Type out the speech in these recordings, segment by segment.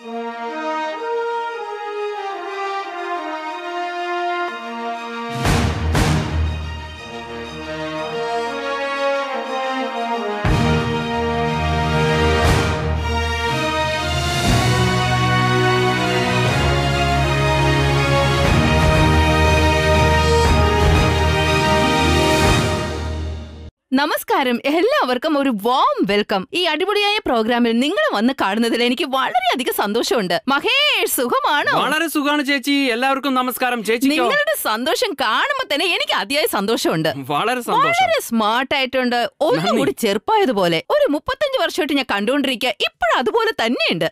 Música നമസ്കാരം എല്ലാവർക്കും ഒരു വാം വെൽക്കം ഈ അടിപൊളിയായ പ്രോഗ്രാമിൽ നിങ്ങൾ വന്ന് കാണുന്നതിൽ എനിക്ക് വളരെയധികം സന്തോഷമുണ്ട് മഹേഷ് സുഖമാണോ വളരെ സുഖമാണ് ചേച്ചി എല്ലാവർക്കും നമസ്കാരം ചേച്ചി നിങ്ങളുടെ സന്തോഷം കാണുമ്പോൾ തന്നെ എനിക്ക് അതിയായ സന്തോഷമുണ്ട് വളരെ വളരെ സ്മാർട്ട് ആയിട്ടുണ്ട് ഒന്നും കൂടി ചെറുപ്പായതുപോലെ ഒരു മുപ്പത്തഞ്ച് വർഷമായിട്ട് ഞാൻ കണ്ടുകൊണ്ടിരിക്കുക ഇപ്പോഴും അതുപോലെ തന്നെയുണ്ട്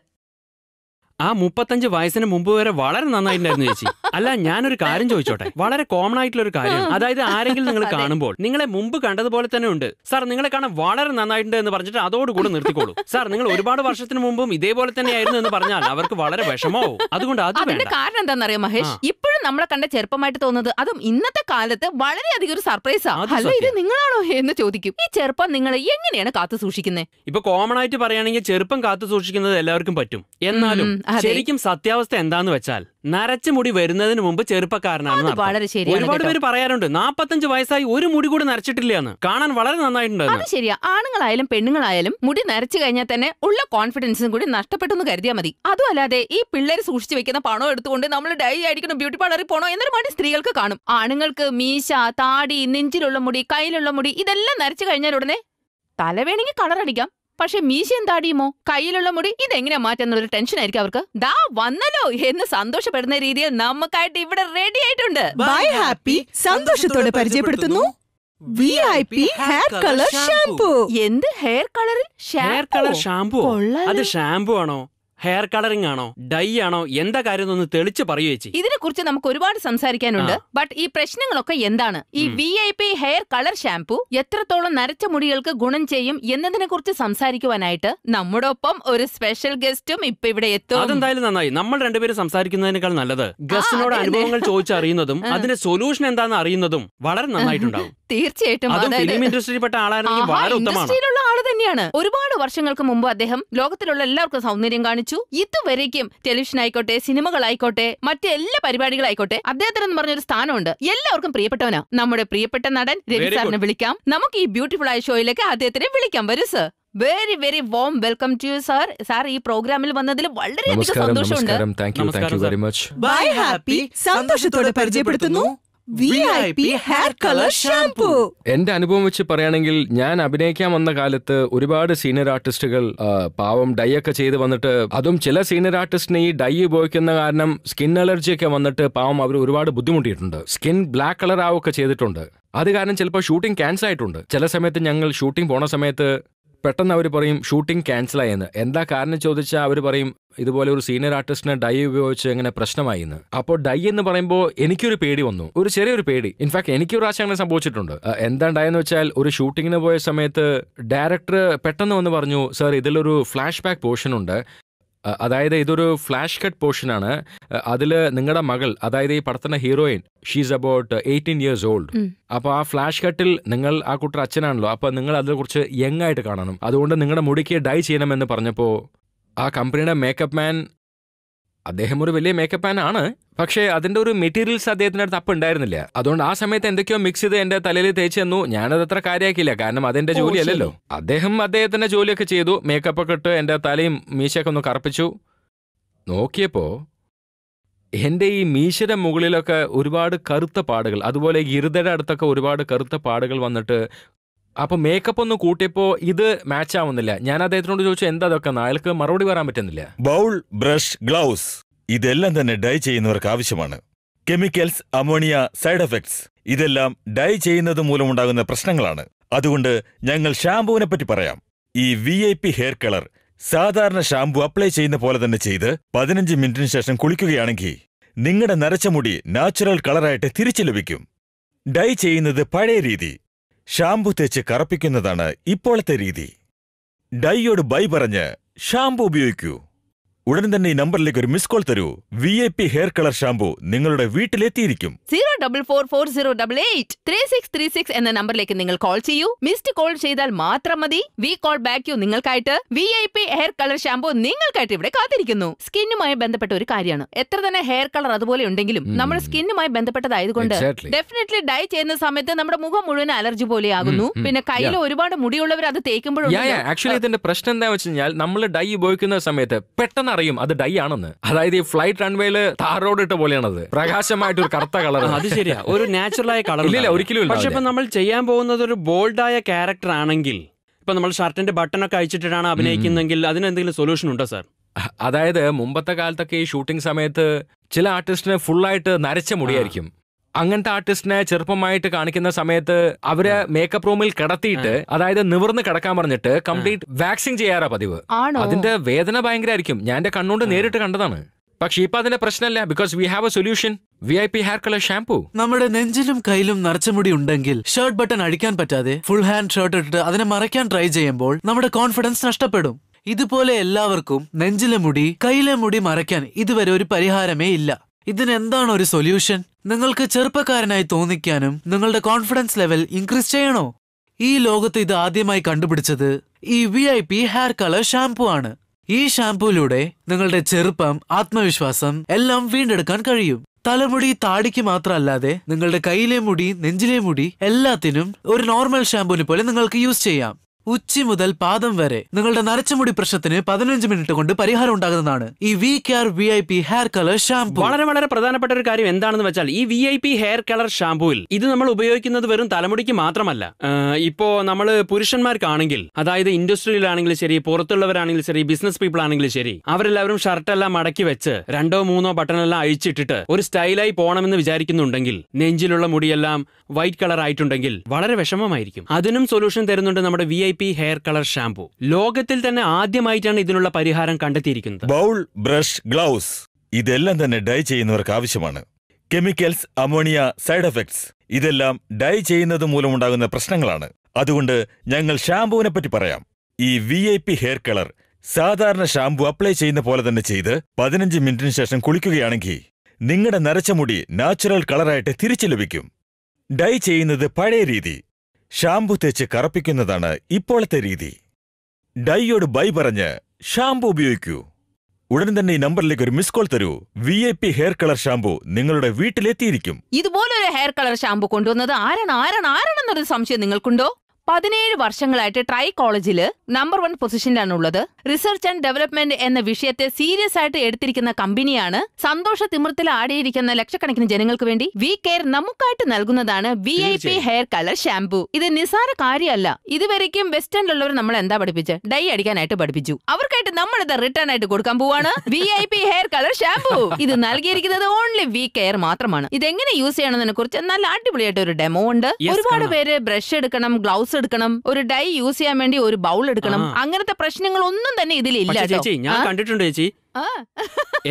ആ മുപ്പത്തഞ്ച് വയസ്സിന് മുമ്പ് വരെ വളരെ നന്നായിട്ടുണ്ടായിരുന്നു ചേച്ചി അല്ല ഞാനൊരു കാര്യം ചോദിച്ചോട്ടെ വളരെ കോമൺ ആയിട്ടുള്ള ഒരു കാര്യം അതായത് ആരെങ്കിലും നിങ്ങൾ കാണുമ്പോൾ നിങ്ങളെ മുമ്പ് കണ്ടതുപോലെ തന്നെ ഉണ്ട് സാർ നിങ്ങളെ കാണാൻ വളരെ നന്നായിട്ടുണ്ട് എന്ന് പറഞ്ഞിട്ട് അതോടുകൂടെ നിർത്തിക്കോളൂ സാർ നിങ്ങൾ ഒരുപാട് വർഷത്തിന് മുമ്പും ഇതേപോലെ തന്നെയായിരുന്നു എന്ന് പറഞ്ഞാൽ അവർക്ക് വളരെ വിഷമാവും അതുകൊണ്ട് അത് അതിന്റെ കാരണം എന്താണെന്നറിയോ മഹേഷ് ഇപ്പോഴും നമ്മളെ കണ്ട ചെറുപ്പമായിട്ട് തോന്നുന്നത് അതും ഇന്നത്തെ കാലത്ത് വളരെയധികം ഒരു സർപ്രൈസ് അല്ല ഇത് നിങ്ങളാണോ എന്ന് ചോദിക്കും ഈ ചെറുപ്പം നിങ്ങൾ എങ്ങനെയാണ് കാത്തു സൂക്ഷിക്കുന്നത് ഇപ്പൊ കോമൺ ആയിട്ട് പറയുകയാണെങ്കിൽ ചെറുപ്പം കാത്തു സൂക്ഷിക്കുന്നത് എല്ലാവർക്കും പറ്റും എന്നാലും ശരിക്കും സത്യാവസ്ഥ എന്താന്ന് വെച്ചാൽ നരച്ച മുടി വരുന്നതിന് മുമ്പ് ചെറുപ്പക്കാരനാണ് വളരെ ശരിയാണ് ഒരുപാട് പേര് പറയാറുണ്ട് നാപ്പത്തഞ്ച് വയസ്സായി ഒരു മുടി കൂടി നരച്ചിട്ടില്ല എന്ന് കാണാൻ വളരെ നന്നായിട്ടുണ്ട് അത് ശരിയാ ആണുങ്ങളായാലും പെണ്ണുങ്ങളായാലും മുടി നരച്ചു കഴിഞ്ഞാൽ തന്നെ ഉള്ള കോൺഫിഡൻസും കൂടി എന്ന് കരുതിയാൽ മതി അതുമല്ലാതെ ഈ പിള്ളേർ സൂക്ഷിച്ചു വെക്കുന്ന പണം എടുത്തുകൊണ്ട് നമ്മൾ ഡൈ അടിക്കണം ബ്യൂട്ടി പാർലറിൽ പോണോ എന്നൊരു മടി സ്ത്രീകൾക്ക് കാണും ആണുങ്ങൾക്ക് മീശ താടി നെഞ്ചിലുള്ള മുടി കയ്യിലുള്ള മുടി ഇതെല്ലാം നരച്ചു കഴിഞ്ഞാൽ ഉടനെ കളർ അടിക്കാം പക്ഷെ മീശയും താടിയുമോ കയ്യിലുള്ള മുടി ഇതെങ്ങനെ മാറ്റുന്നൊരു ടെൻഷൻ ആയിരിക്കും അവർക്ക് ദാ വന്നല്ലോ എന്ന് സന്തോഷപ്പെടുന്ന രീതിയിൽ നമുക്കായിട്ട് ഇവിടെ റെഡി ആയിട്ടുണ്ട് ബൈ ഹാപ്പി സന്തോഷത്തോടെ പരിചയപ്പെടുത്തുന്നു ഹെയർ കളർ എന്ത് ഹെയർ കളറിൽ ഹെയർ കളർ ഷാംപൂ അത് ഷാംപൂ ആണോ ഹെയർ കളറിംഗ് ആണോ ഡൈ ആണോ എന്താ കാര്യം ഒന്ന് തെളിച്ച് പറയൂ ചേച്ചി ഇതിനെ കുറിച്ച് നമുക്ക് ഒരുപാട് സംസാരിക്കാനുണ്ട് ബട്ട് ഈ പ്രശ്നങ്ങളൊക്കെ എന്താണ് ഈ V I P hair colour shampoo എത്രത്തോളം നരച്ച മുടികൾക്ക് ഗുണം ചെയ്യും എന്നതിനെ കുറിച്ച് സംസാരിക്കുവാനായിട്ട് നമ്മുടെ ഒപ്പം ഒരു സ്പെഷ്യൽ ഗസ്റ്റും ഇപ്പൊ ഇവിടെ എത്തും അതെന്തായാലും നന്നായി നമ്മൾ രണ്ടുപേരും സംസാരിക്കുന്നതിനേക്കാൾ നല്ലത് ഗസ്റ്റിനോട് അനുഭവങ്ങൾ ചോദിച്ചറിയുന്നതും അതിന്റെ സൊല്യൂഷൻ എന്താണെന്ന് അറിയുന്നതും വളരെ നന്നായിട്ടുണ്ടാവും തീർച്ചയായിട്ടും ആളാണെങ്കിൽ വളരെ ഉത്തമമാണ് ഇൻഡസ്ട്രിയിലുള്ള തന്നെയാണ് ഒരുപാട് വർഷങ്ങൾക്ക് മുമ്പ് അദ്ദേഹം ലോകത്തിലുള്ള എല്ലാവർക്കും സൗന്ദര്യം കാണിച്ചു കാണിച്ചു ഇതുവരേക്കും ടെലിവിഷൻ ആയിക്കോട്ടെ സിനിമകളായിക്കോട്ടെ മറ്റെല്ലാ പരിപാടികളായിക്കോട്ടെ അദ്ദേഹത്തിന് എന്ന് പറഞ്ഞൊരു സ്ഥാനമുണ്ട് എല്ലാവർക്കും പ്രിയപ്പെട്ടവനാ നമ്മുടെ പ്രിയപ്പെട്ട നടൻ രവി സാറിനെ വിളിക്കാം നമുക്ക് ഈ ബ്യൂട്ടിഫുൾ ആയ ഷോയിലേക്ക് അദ്ദേഹത്തിനെ വിളിക്കാം വരൂ sir very very warm welcome to you sir sir ഈ പ്രോഗ്രാമിൽ വന്നതിൽ വളരെയധികം സന്തോഷമുണ്ട് ബൈ ഹാപ്പി സന്തോഷത്തോടെ പരിചയപ്പെടുത്തുന്നു എന്റെ അനുഭവം വെച്ച് പറയുകയാണെങ്കിൽ ഞാൻ അഭിനയിക്കാൻ വന്ന കാലത്ത് ഒരുപാട് സീനിയർ ആർട്ടിസ്റ്റുകൾ പാവം ഡൈ ഒക്കെ ചെയ്ത് വന്നിട്ട് അതും ചില സീനിയർ ആർട്ടിസ്റ്റിന് ഈ ഡൈ ഉപയോഗിക്കുന്ന കാരണം സ്കിൻ അലർജി ഒക്കെ വന്നിട്ട് പാവം അവർ ഒരുപാട് ബുദ്ധിമുട്ടിയിട്ടുണ്ട് സ്കിൻ ബ്ലാക്ക് കളർ ആവുകയൊക്കെ ചെയ്തിട്ടുണ്ട് അത് കാരണം ചിലപ്പോൾ ഷൂട്ടിംഗ് ക്യാൻസൽ ആയിട്ടുണ്ട് ചില സമയത്ത് ഞങ്ങൾ ഷൂട്ടിംഗ് പോണ സമയത്ത് പെട്ടെന്ന് അവർ പറയും ഷൂട്ടിംഗ് ക്യാൻസൽ ആയെന്ന് എന്താ കാരണം ചോദിച്ചാൽ അവർ പറയും ഇതുപോലെ ഒരു സീനിയർ ആർട്ടിസ്റ്റിനെ ഡൈ ഉപയോഗിച്ച് എങ്ങനെ പ്രശ്നമായി എന്ന് അപ്പോൾ ഡൈ എന്ന് പറയുമ്പോൾ എനിക്കൊരു പേടി വന്നു ഒരു ചെറിയൊരു പേടി ഇൻഫാക്ട് എനിക്ക് ഒരു പ്രാവശ്യം അങ്ങനെ സംഭവിച്ചിട്ടുണ്ട് എന്താ ഉണ്ടായെന്ന് വെച്ചാൽ ഒരു ഷൂട്ടിങ്ങിന് പോയ സമയത്ത് ഡയറക്ടർ പെട്ടെന്ന് വന്ന് പറഞ്ഞു സാർ ഇതിലൊരു ഫ്ലാഷ് ബാക്ക് പോർഷൻ ഉണ്ട് അതായത് ഇതൊരു ഫ്ലാഷ് കട്ട് പോർഷനാണ് അതിൽ നിങ്ങളുടെ മകൾ അതായത് ഈ പടത്തിന്റെ heroine she's about eighteen years old അപ്പോൾ ആ ഫ്ലാഷ് കട്ടിൽ നിങ്ങൾ ആ കുട്ടി അച്ഛനാണല്ലോ അപ്പോൾ നിങ്ങൾ അതിനെക്കുറിച്ച് യങ് ആയിട്ട് കാണണം അതുകൊണ്ട് നിങ്ങളുടെ മുടിക്ക് ഡൈ ചെയ്യണമെന്ന് പറഞ്ഞപ്പോൾ ആ കമ്പനിയുടെ മേക്കപ്പ് മാൻ അദ്ദേഹം ഒരു വലിയ മേക്കപ്പ് മാൻ ആണ് പക്ഷേ അതിന്റെ ഒരു മെറ്റീരിയൽസ് അദ്ദേഹത്തിന്റെ അടുത്ത് അപ്പ് ഉണ്ടായിരുന്നില്ല അതുകൊണ്ട് ആ സമയത്ത് എന്തൊക്കെയോ മിക്സ് ചെയ്ത് എന്റെ തലയിൽ തേച്ച് തന്നു ഞാനത് അത്ര കാര്യമാക്കിയില്ല കാരണം അതെന്റെ ജോലിയല്ലല്ലോ അദ്ദേഹം അദ്ദേഹത്തിന്റെ ജോലിയൊക്കെ ചെയ്തു മേക്കപ്പ് ഒക്കെ ഇട്ട് എന്റെ തലയും മീശയൊക്കെ ഒന്ന് കറുപ്പിച്ചു നോക്കിയപ്പോ എൻ്റെ ഈ മീശയുടെ മുകളിലൊക്കെ ഒരുപാട് കറുത്ത പാടുകൾ അതുപോലെ ഗിരുതയുടെ അടുത്തൊക്കെ ഒരുപാട് കറുത്ത പാടുകൾ വന്നിട്ട് അപ്പോൾ മേക്കപ്പ് ഒന്ന് കൂട്ടിയപ്പോൾ ഇത് മാച്ച് ആവുന്നില്ല ഞാൻ അദ്ദേഹത്തിനോട് ചോദിച്ചു എന്താ അതൊക്കെ അയാൾക്ക് മറുപടി പറയാൻ പറ്റുന്നില്ല ബൗൾ ബ്രഷ് ഗ്ലൗസ് ഇതെല്ലാം തന്നെ ഡൈ ചെയ്യുന്നവർക്ക് ആവശ്യമാണ് കെമിക്കൽസ് അമോണിയ സൈഡ് എഫക്ട്സ് ഇതെല്ലാം ഡൈ ചെയ്യുന്നത് മൂലമുണ്ടാകുന്ന പ്രശ്നങ്ങളാണ് അതുകൊണ്ട് ഞങ്ങൾ ഷാമ്പുവിനെ പറ്റി പറയാം ഈ V I P hair colour സാധാരണ ഷാമ്പു അപ്ലൈ ചെയ്യുന്ന പോലെ തന്നെ ചെയ്ത് പതിനഞ്ച് മിനിറ്റിന് ശേഷം കുളിക്കുകയാണെങ്കിൽ നിങ്ങളുടെ നരച്ച മുടി നാച്ചുറൽ കളറായിട്ട് തിരിച്ചു ലഭിക്കും ഡൈ ചെയ്യുന്നത് പഴയ രീതി ഷാമ്പു തേച്ച് കറപ്പിക്കുന്നതാണ് ഇപ്പോഴത്തെ രീതി ഡൈയോട് ബൈ പറഞ്ഞ് ഷാമ്പു ഉപയോഗിക്കൂ ഉടൻ തന്നെ ഈ നമ്പറിലേക്ക് ഒരു മിസ് കോൾ തരൂ V I P hair colour shampoo നിങ്ങളുടെ വീട്ടിലെത്തിയിരിക്കും zero double four four zero double eight three six three six എന്ന നമ്പറിലേക്ക് നിങ്ങൾ കോൾ ചെയ്യൂ മിസ്ഡ് കോൾ ചെയ്താൽ മാത്രം മതി വി കോൾ ബാക്ക് യു നിങ്ങൾക്കായിട്ട് V I P hair colour shampoo നിങ്ങൾക്കായിട്ട് ഇവിടെ കാത്തിരിക്കുന്നു സ്കിന്നുമായി ബന്ധപ്പെട്ട ഒരു കാര്യമാണ് എത്ര തന്നെ ഹെയർ കളർ അതുപോലെ ഉണ്ടെങ്കിലും നമ്മൾ സ്കിന്നുമായി ബന്ധപ്പെട്ടതായതുകൊണ്ട് Exactly. ഡെഫിനറ്റ്ലി ഡൈ ചെയ്യുന്ന സമയത്ത് നമ്മുടെ മുഖം മുഴുവൻ അലർജി പോലെ ആകുന്നു പിന്നെ കയ്യിൽ ഒരുപാട് മുടിയുള്ളവർ അത് യാ തേക്കുമ്പോഴും ആക്ച്വലി ഇതിന്റെ പ്രശ്നം എന്താ നമ്മൾ ഡൈ ഉപയോഗിക്കുന്ന സമയത്ത് പെട്ടെന്ന് അറിയും അത് ഡൈ ആണെന്ന് അതായത് ഈ ഫ്ലൈറ്റ് റൺവേയിൽ താറോഡ് ഇട്ട പോലെയാണത് പ്രകാശമായിട്ട് ഒരു കറുത്ത കളർ അത് ശരിയാ ഒരു ആയ കളർ ഇല്ല ഒരിക്കലും പക്ഷെ ഇപ്പൊ നമ്മൾ ചെയ്യാൻ പോകുന്നത് ഒരു ബോൾഡായ ക്യാരക്ടർ ആണെങ്കിൽ ഇപ്പൊ നമ്മൾ ഷർട്ടിന്റെ ബട്ടൺ ഒക്കെ അഴിച്ചിട്ടിട്ടാണ് അഭിനയിക്കുന്നെങ്കിൽ അതിനെന്തെങ്കിലും സൊല്യൂഷൻ ഉണ്ടോ സാർ അതായത് മുമ്പത്തെ കാലത്തൊക്കെ ഈ ഷൂട്ടിംഗ് സമയത്ത് ചില ഫുൾ ഫുള്ളായിട്ട് നരച്ച മുടിയായിരിക്കും അങ്ങനത്തെ ആർട്ടിസ്റ്റിനെ ചെറുപ്പമായിട്ട് കാണിക്കുന്ന സമയത്ത് അവരെ മേക്കപ്പ് റൂമിൽ കിടത്തിയിട്ട് അതായത് നിവർന്ന് കിടക്കാൻ പറഞ്ഞിട്ട് കംപ്ലീറ്റ് വാക്സിൻ ചെയ്യാറാ പതിവ് അതിന്റെ വേദന ഭയങ്കരമായിരിക്കും ഞാൻ എന്റെ കണ്ണുകൊണ്ട് നേരിട്ട് കണ്ടതാണ് പക്ഷെ ഇപ്പൊ അതിന്റെ പ്രശ്നമല്ല because we have a solution V I P hair colour shampoo നമ്മുടെ നെഞ്ചിലും കയ്യിലും നിറച്ചുമുടി ഉണ്ടെങ്കിൽ ഷർട്ട് ബട്ടൺ അടിക്കാൻ പറ്റാതെ ഫുൾ ഹാൻഡ് ഷർട്ട് ഇട്ട് അതിനെ മറയ്ക്കാൻ ട്രൈ ചെയ്യുമ്പോൾ നമ്മുടെ കോൺഫിഡൻസ് നഷ്ടപ്പെടും ഇതുപോലെ എല്ലാവർക്കും നെഞ്ചിലെ മുടി കയ്യിലെ മുടി മറയ്ക്കാൻ ഇതുവരെ ഒരു പരിഹാരമേ ഇല്ല ഇതിനെന്താണ് ഒരു സൊല്യൂഷൻ നിങ്ങൾക്ക് ചെറുപ്പക്കാരനായി തോന്നിക്കാനും നിങ്ങളുടെ കോൺഫിഡൻസ് ലെവൽ ഇൻക്രീസ് ചെയ്യണോ ഈ ലോകത്ത് ഇത് ആദ്യമായി കണ്ടുപിടിച്ചത് ഈ V I P hair colour shampoo ആണ് ഈ ഷാംപൂയിലൂടെ നിങ്ങളുടെ ചെറുപ്പം ആത്മവിശ്വാസം എല്ലാം വീണ്ടെടുക്കാൻ കഴിയും തലമുടി താടിക്ക് മാത്രമല്ലാതെ നിങ്ങളുടെ കയ്യിലെ മുടി നെഞ്ചിലെ മുടി എല്ലാത്തിനും ഒരു നോർമൽ ഷാംപൂവിനെ പോലെ നിങ്ങൾക്ക് യൂസ് ചെയ്യാം ഉച്ചി മുതൽ പാദം വരെ നിങ്ങളുടെ നരച്ചുമുടി പ്രശ്നത്തിന് പതിനഞ്ച് മിനിറ്റ് കൊണ്ട് പരിഹാരം ഉണ്ടാകുന്നതാണ് ഈ V care V I P hair colour shampoo വളരെ വളരെ പ്രധാനപ്പെട്ട ഒരു കാര്യം എന്താണെന്ന് വെച്ചാൽ ഈ V I P hair colour ഷാംപൂയിൽ ഇത് നമ്മൾ ഉപയോഗിക്കുന്നത് വെറും തലമുടിക്ക് മാത്രമല്ല ഇപ്പോ നമ്മൾ പുരുഷന്മാർക്കാണെങ്കിൽ അതായത് ഇൻഡസ്ട്രിയിലാണെങ്കിലും ശരി പുറത്തുള്ളവരാണെങ്കിലും ശരി ബിസിനസ് പീപ്പിൾ ആണെങ്കിലും ശരി അവരെല്ലാവരും ഷർട്ടെല്ലാം മടക്കി വെച്ച് രണ്ടോ മൂന്നോ ബട്ടണെല്ലാം അഴിച്ചിട്ടിട്ട് ഒരു സ്റ്റൈലായി പോകണമെന്ന് വിചാരിക്കുന്നുണ്ടെങ്കിൽ നെഞ്ചിലുള്ള മുടിയെല്ലാം വൈറ്റ് കളർ ആയിട്ടുണ്ടെങ്കിൽ വളരെ വിഷമമായിരിക്കും അതിനും സൊല്യൂഷൻ തരുന്നുണ്ട് നമ്മുടെ V I P hair colour shampoo ലോകത്തിൽ തന്നെ ആദ്യമായിട്ടാണ് ഇതിനുള്ള പരിഹാരം കണ്ടെത്തിയിരിക്കുന്നത് ബൗൾ ബ്രഷ് ഗ്ലൗസ് ഇതെല്ലാം തന്നെ ഡൈ ചെയ്യുന്നവർക്ക് ആവശ്യമാണ് കെമിക്കൽസ് അമോണിയ സൈഡ് എഫക്ട്സ് ഇതെല്ലാം ഡൈ ചെയ്യുന്നത് മൂലമുണ്ടാകുന്ന പ്രശ്നങ്ങളാണ് അതുകൊണ്ട് ഞങ്ങൾ ഷാംപൂവിനെ പറ്റി പറയാം ഈ V I P hair colour സാധാരണ ഷാംപൂ അപ്ലൈ ചെയ്യുന്ന പോലെ തന്നെ ചെയ്ത് പതിനഞ്ച് മിനിറ്റിന് ശേഷം കുളിക്കുകയാണെങ്കിൽ നിങ്ങളുടെ നരച്ച മുടി നാച്ചുറൽ കളറായിട്ട് തിരിച്ചു ലഭിക്കും ഡൈ ചെയ്യുന്നത് പഴയ രീതി ഷാംപു തേച്ച് കറപ്പിക്കുന്നതാണ് ഇപ്പോഴത്തെ രീതി ഡൈയോട് ബൈ പറഞ്ഞ് ഷാംപു ഉപയോഗിക്കൂ ഉടൻ തന്നെ ഈ നമ്പറിലേക്ക് ഒരു മിസ് കോൾ തരൂ V I P hair colour shampoo നിങ്ങളുടെ വീട്ടിലെത്തിയിരിക്കും ഇതുപോലൊരു ഹെയർ കളർ ഷാംപു കൊണ്ടുവന്നത് ആരാണ് ആരാണ് ആരാണെന്നൊരു സംശയം നിങ്ങൾക്കുണ്ടോ പതിനേഴ് വർഷങ്ങളായിട്ട് ട്രൈ കോളേജിൽ നമ്പർ വൺ പൊസിഷനിലാണുള്ളത് റിസർച്ച് ആൻഡ് ഡെവലപ്മെന്റ് എന്ന വിഷയത്തെ സീരിയസ് ആയിട്ട് എടുത്തിരിക്കുന്ന കമ്പനിയാണ് സന്തോഷ തിമിർത്തിൽ ആടിയിരിക്കുന്ന ലക്ഷക്കണക്കിന് ജനങ്ങൾക്ക് വേണ്ടി വി കെയർ നമുക്കായിട്ട് നൽകുന്നതാണ് V I P hair colour shampoo ഇത് നിസാര കാര്യമല്ല ഇതുവരെയും വെസ്റ്റേണിലുള്ളവർ നമ്മൾ എന്താ പഠിപ്പിച്ച് ഡൈ അടിക്കാനായിട്ട് പഠിപ്പിച്ചു അവർക്കായിട്ട് നമ്മൾ ഇത് റിട്ടേൺ ആയിട്ട് കൊടുക്കാൻ പോവാണ് V I P hair colour shampoo ഇത് നൽകിയിരിക്കുന്നത് ഓൺലി വി കെയർ മാത്രമാണ് ഇത് എങ്ങനെ യൂസ് ചെയ്യണമെന്നതിനെ കുറിച്ച് നല്ല അടിപൊളിയായിട്ട് ഒരു ഡെമോ ഉണ്ട് ഒരുപാട് പേര് ബ്രഷ് എടുക്കണം ഗ്ലൗസ് എടുക്കണം ഒരു ഡൈ യൂസ് ചെയ്യാൻ വേണ്ടി ഒരു ബൗൾ എടുക്കണം അങ്ങനത്തെ പ്രശ്നങ്ങളൊന്നും തന്നെ ഇതിലില്ല ചേച്ചി ഞാൻ കണ്ടിട്ടുണ്ട് ചേച്ചി